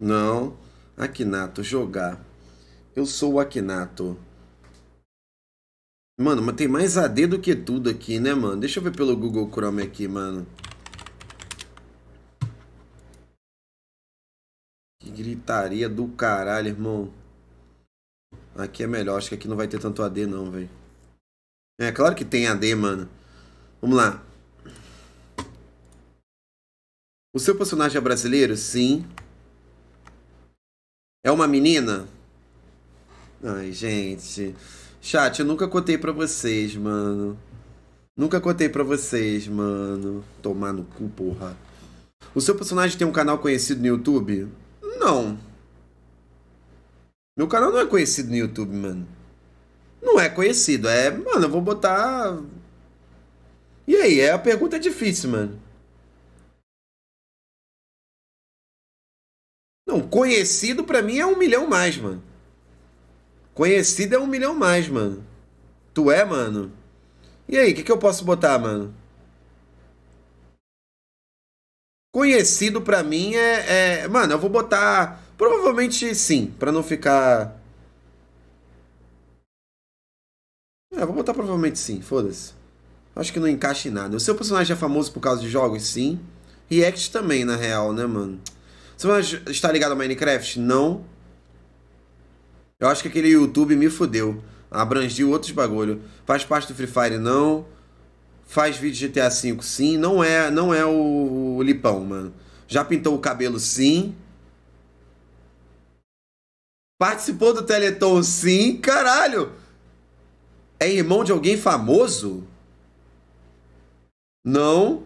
Não. Akinato, jogar. Eu sou o Akinato. Mano, mas tem mais AD do que tudo aqui, né, mano? Deixa eu ver pelo Google Chrome aqui, mano. Que gritaria do caralho, irmão. Aqui é melhor, acho que aqui não vai ter tanto AD não, velho. É, claro que tem AD, mano. Vamos lá. O seu personagem é brasileiro? Sim. É uma menina? Ai, gente. Chat, eu nunca contei pra vocês, mano. Nunca contei pra vocês, mano. Tomar no cu, porra. O seu personagem tem um canal conhecido no YouTube? Não. Meu canal não é conhecido no YouTube, mano. Não é conhecido. É, mano, eu vou botar. E aí? É a pergunta difícil, mano. Não, conhecido para mim é um milhão mais, mano. Conhecido é um milhão mais, mano. Tu é, mano? E aí, o que, que eu posso botar, mano? Conhecido para mim é, é, Mano, eu vou botar. Provavelmente sim, para não ficar. É, vou botar provavelmente sim, foda-se. Acho que não encaixa em nada. O seu personagem é famoso por causa de jogos? Sim. React também, na real, né, mano? Você está ligado ao Minecraft? Não. Eu acho que aquele YouTube me fudeu. Abrangiu outros bagulho. Faz parte do Free Fire? Não. Faz vídeo GTA V? Sim. Não é, não é o, o Lipão, mano. Já pintou o cabelo? Sim. Participou do Teleton? Sim. Caralho! É irmão de alguém famoso? Não.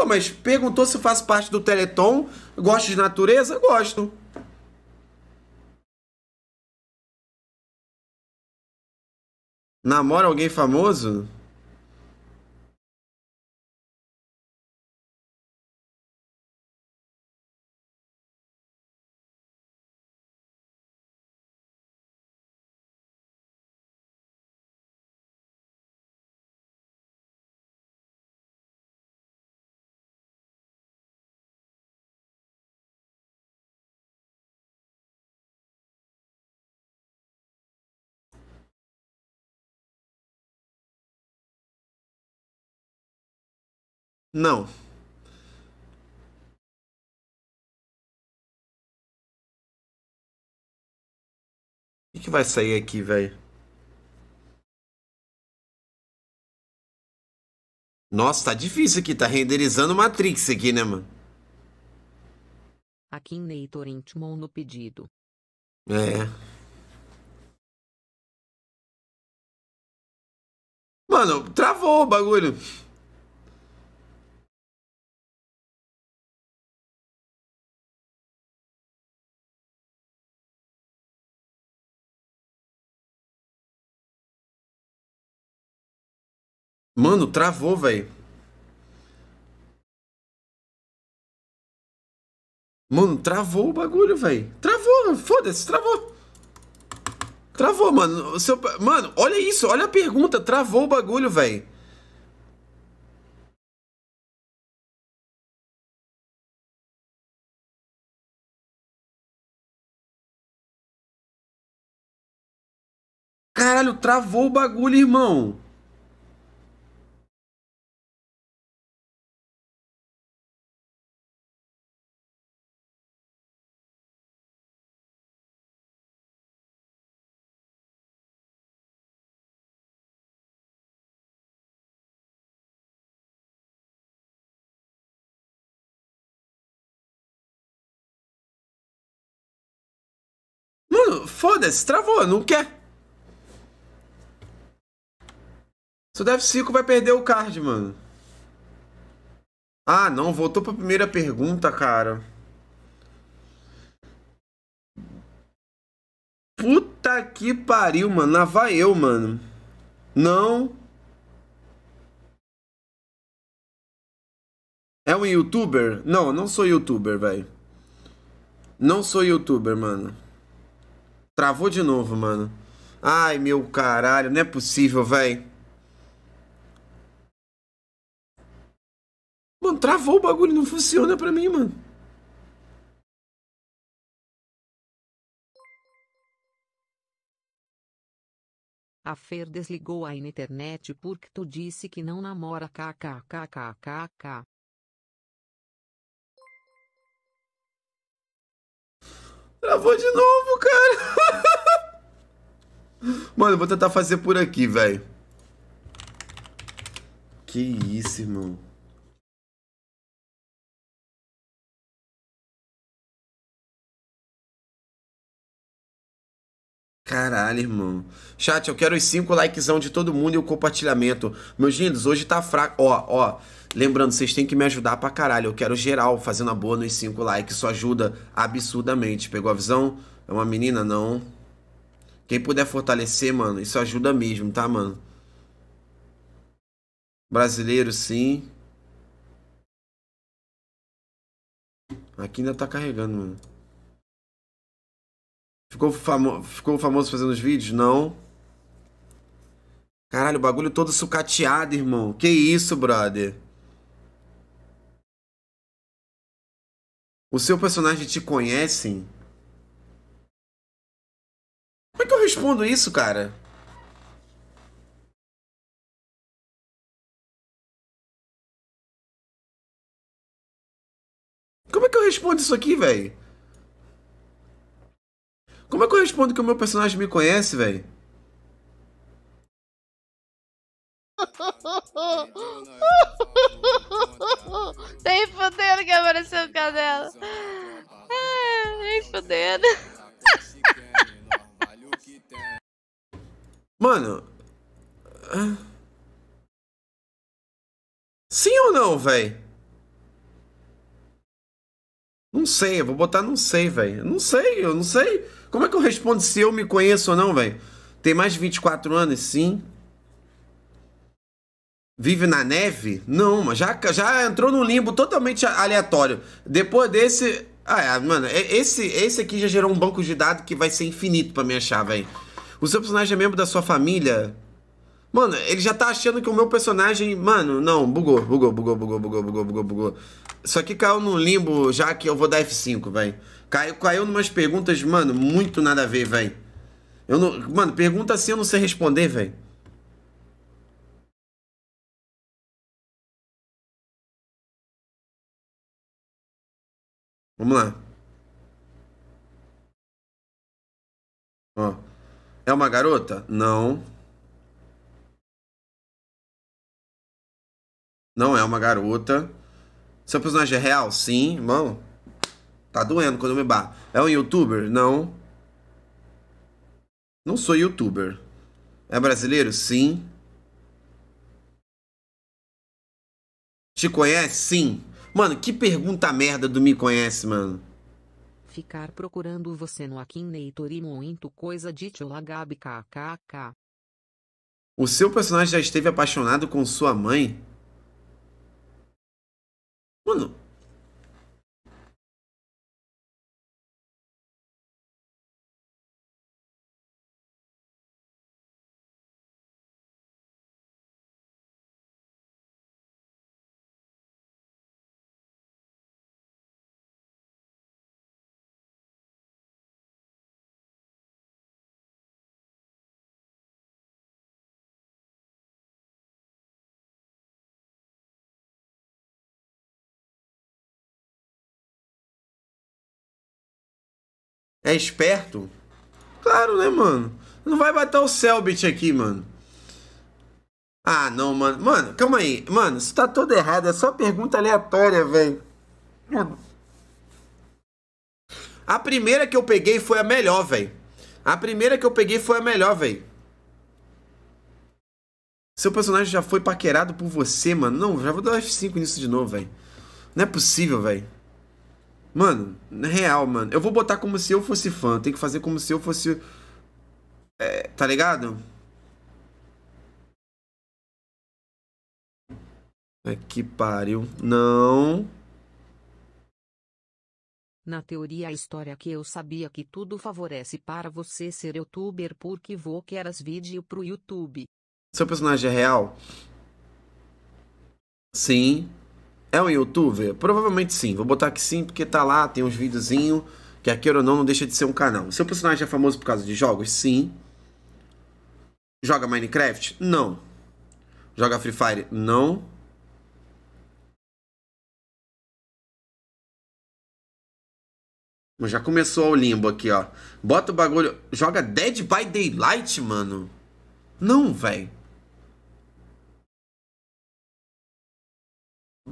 Pô, mas perguntou se faço parte do Teleton. Gosto de natureza? Gosto. Namora alguém famoso? Não. O que, vai sair aqui, velho? Nossa, tá difícil aqui. Tá renderizando Matrix aqui, né, mano? Aqui em Neitor Intimon no pedido. É. Mano, travou o bagulho. Mano, travou, velho. Mano, travou o bagulho, velho. Travou, foda-se, travou. Travou, mano. Seu... Mano, olha isso, olha a pergunta. Travou o bagulho, velho. Caralho, travou o bagulho, irmão. Foda-se, travou, não quer. Se o F5, vai perder o card, mano. Ah, não, voltou pra primeira pergunta, cara. Puta que pariu, mano. Lá vai eu, mano. Não. É um youtuber? Não, não sou youtuber, velho. Não sou youtuber, mano. Travou de novo, mano. Ai, meu caralho, não é possível, velho. Mano, travou o bagulho, não funciona pra mim, mano. A Fer desligou a internet porque tu disse que não namora Kkkkkk. Travou de novo, cara. Mano, eu vou tentar fazer por aqui, velho. Que isso, irmão. Caralho, irmão. Chat, eu quero os 5 likezão de todo mundo e o compartilhamento. Meus lindos, hoje tá fraco. Ó, ó. Lembrando, vocês têm que me ajudar pra caralho. Eu quero geral fazendo a boa nos 5 likes. Isso ajuda absurdamente. Pegou a visão? É uma menina? Não. Quem puder fortalecer, mano, isso ajuda mesmo, tá, mano? Brasileiro, sim. Aqui ainda tá carregando, mano. Ficou, famo... Ficou famoso fazendo os vídeos? Não. Caralho, o bagulho todo sucateado, irmão. Que isso, brother? O seu personagem te conhecem? respondo isso, cara? Como é que eu respondo isso aqui, velho? Como é que eu respondo que o meu personagem me conhece, velho? Mano. Ah, sim ou não, velho? Não sei, eu vou botar não sei, velho. Não sei, eu não sei. Como é que eu respondo se eu me conheço ou não, velho? Tem mais de 24 anos? Sim. Vive na neve? Não, mas já, já entrou num limbo totalmente aleatório. Depois desse. Ah, é, mano, é, esse, esse aqui já gerou um banco de dados que vai ser infinito para me achar, velho. O seu personagem é membro da sua família? Mano, ele já tá achando que o meu personagem. Mano, não, bugou, bugou, bugou, bugou, bugou, bugou, bugou, bugou. Isso aqui caiu num limbo já que eu vou dar F5, velho. Caiu, caiu numas perguntas, mano, muito nada a ver, velho. Eu não. Mano, pergunta assim eu não sei responder, velho. Vamos lá. Ó. É uma garota? Não. Não é uma garota. Seu personagem é real? Sim, irmão. Tá doendo quando eu me bate? É um youtuber? Não. Não sou youtuber. É brasileiro? Sim. Te conhece? Sim. Mano, que pergunta merda do me conhece, mano ficar procurando você no Akinator e muito coisa de Tchulagab kkk. O seu personagem já esteve apaixonado com sua mãe? É esperto? Claro, né, mano? Não vai matar o Selbit aqui, mano. Ah, não, mano. Mano, calma aí. Mano, isso tá todo errado. É só pergunta aleatória, velho. É. A primeira que eu peguei foi a melhor, velho. A primeira que eu peguei foi a melhor, velho. Seu personagem já foi paquerado por você, mano. Não, já vou dar F5 nisso de novo, velho. Não é possível, velho. Mano, real, mano. Eu vou botar como se eu fosse fã. Tem que fazer como se eu fosse. É, tá ligado? É que pariu. Não. Na teoria, a história que eu sabia que tudo favorece para você ser youtuber porque vou queras vídeo pro YouTube. Seu personagem é real? Sim. É um youtuber? Provavelmente sim. Vou botar que sim, porque tá lá, tem uns videozinhos. Que queira ou não, não deixa de ser um canal. Seu personagem é famoso por causa de jogos? Sim. Joga Minecraft? Não. Joga Free Fire? Não. Já começou o limbo aqui, ó. Bota o bagulho. Joga Dead by Daylight, mano. Não, velho.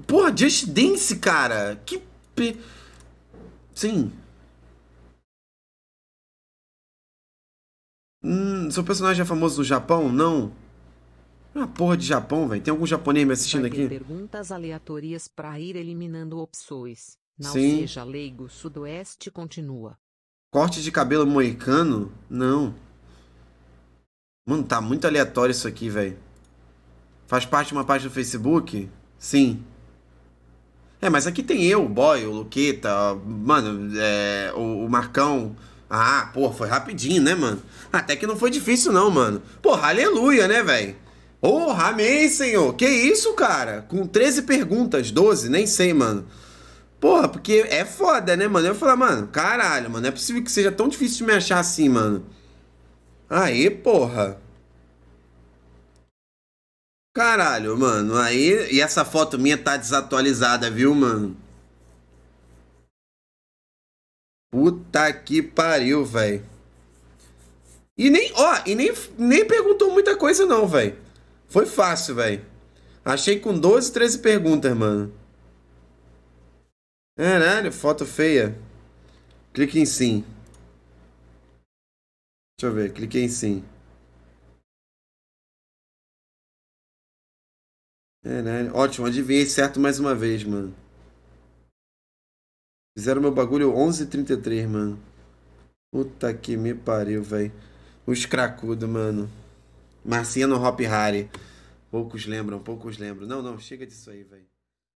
Porra, Just Dance, cara. Que. Pe... Sim. Hum, seu personagem é famoso no Japão? Não. Ah, porra de Japão, velho. Tem algum japonês me assistindo Vai aqui? Perguntas aleatórias para ir eliminando opções. Não Sim. seja leigo, sudoeste continua. Corte de cabelo moicano? Não. Mano, tá muito aleatório isso aqui, velho. Faz parte de uma página do Facebook? Sim. É, mas aqui tem eu, o Boy, o Luqueta, mano, é, o, o Marcão. Ah, pô, foi rapidinho, né, mano? Até que não foi difícil, não, mano. Porra, aleluia, né, velho? Porra, amém, senhor. Que isso, cara? Com 13 perguntas, 12, nem sei, mano. Porra, porque é foda, né, mano? Eu falar, mano, caralho, mano, é possível que seja tão difícil de me achar assim, mano. Aí, porra. Caralho, mano, aí. E essa foto minha tá desatualizada, viu, mano? Puta que pariu, velho. E nem, ó, e nem, nem perguntou muita coisa, não, velho. Foi fácil, velho. Achei com 12, 13 perguntas, mano. Caralho, foto feia. Clique em sim. Deixa eu ver, clique em sim. É né? ótimo, adivinhei certo mais uma vez, mano. Fizeram meu bagulho 11h33, mano. Puta que me pariu, velho. Os cracudos, mano. Marciano Hop Harry. Poucos lembram, poucos lembram. Não, não, chega disso aí, velho.